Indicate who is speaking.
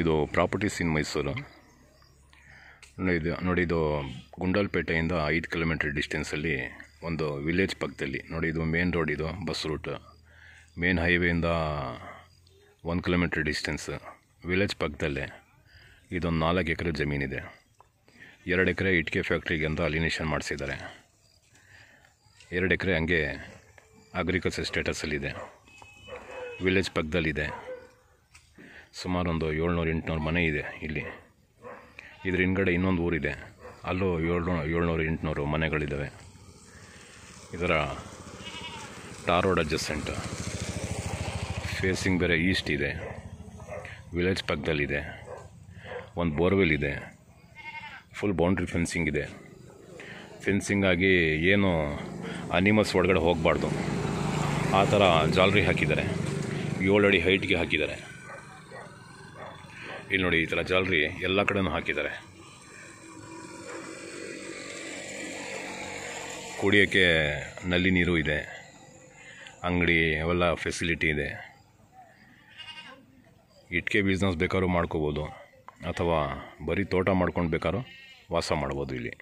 Speaker 1: ಇದು ಪ್ರಾಪರ್ಟೀಸ್ ಇನ್ ಮೈಸೂರು ಇದು ನೋಡಿ ಇದು ಗುಂಡಲ್ಪೇಟೆಯಿಂದ ಐದು ಕಿಲೋಮೀಟ್ರ್ ಡಿಸ್ಟೆನ್ಸಲ್ಲಿ ಒಂದು ವಿಲೇಜ್ ಪಕ್ಕದಲ್ಲಿ ನೋಡಿ ಇದು ಮೇನ್ ರೋಡ್ ಇದು ಬಸ್ ರೂಟ್ ಮೇನ್ ಹೈವೇಯಿಂದ ಒಂದು ಕಿಲೋಮೀಟ್ರ್ ಡಿಸ್ಟೆನ್ಸ್ ವಿಲೇಜ್ ಪಕ್ಕದಲ್ಲೇ ಇದೊಂದು ನಾಲ್ಕು ಎಕರೆ ಜಮೀನಿದೆ ಎರಡು ಎಕರೆ ಇಟ್ಕೆ ಫ್ಯಾಕ್ಟ್ರಿಗೆ ಅಂತ ಅಲಿನೇಷನ್ ಮಾಡಿಸಿದ್ದಾರೆ ಎರಡು ಎಕರೆ ಹಂಗೆ ಅಗ್ರಿಕಲ್ಚರ್ ಸ್ಟೇಟಸಲ್ಲಿದೆ ವಿಲೇಜ್ ಪಕ್ಕದಲ್ಲಿದೆ ಸುಮಾರೊಂದು ಏಳ್ನೂರು ಎಂಟುನೂರು ಮನೆ ಇದೆ ಇಲ್ಲಿ ಇದ್ರ ಹಿಂದ್ಗಡೆ ಇನ್ನೊಂದು ಊರಿದೆ ಅಲ್ಲೂ ಏಳ್ನೂ ಏಳ್ನೂರು ಎಂಟುನೂರು ಮನೆಗಳಿದ್ದಾವೆ ಇದರ ಟಾರ್ ರೋಡ್ ಅಡ್ಜಸ್ಟೆಂಟ್ ಫೇಸಿಂಗ್ ಬೇರೆ ಈಸ್ಟ್ ಇದೆ ವಿಲೇಜ್ ಪಕ್ಕದಲ್ಲಿದೆ ಒಂದು ಬೋರ್ವೆಲ್ ಇದೆ ಫುಲ್ ಬೌಂಡ್ರಿ ಫೆನ್ಸಿಂಗ್ ಇದೆ ಫೆನ್ಸಿಂಗ್ ಆಗಿ ಏನು ಅನಿಮಲ್ಸ್ ಒಳಗಡೆ ಹೋಗಬಾರ್ದು ಆ ಥರ ಜಾಲರಿ ಹಾಕಿದ್ದಾರೆ ಏಳು ಅಡಿ ಹೈಟ್ಗೆ ಹಾಕಿದ್ದಾರೆ ಇಲ್ಲಿ ನೋಡಿ ಈ ಥರ ಜಾಲರಿ ಎಲ್ಲ ಕಡೆನೂ ಹಾಕಿದ್ದಾರೆ ಕುಡಿಯೋಕ್ಕೆ ನಲ್ಲಿ ನೀರು ಇದೆ ಅಂಗಡಿ ಅವೆಲ್ಲ ಫೆಸಿಲಿಟಿ ಇದೆ ಇಟ್ಕೆ ಬಿಸ್ನೆಸ್ ಬೇಕಾದ್ರೂ ಮಾಡ್ಕೋಬೋದು ಅಥವಾ ಬರೀ ತೋಟ ಮಾಡ್ಕೊಂಡು ಬೇಕಾದ್ರೂ ವಾಸ ಮಾಡ್ಬೋದು ಇಲ್ಲಿ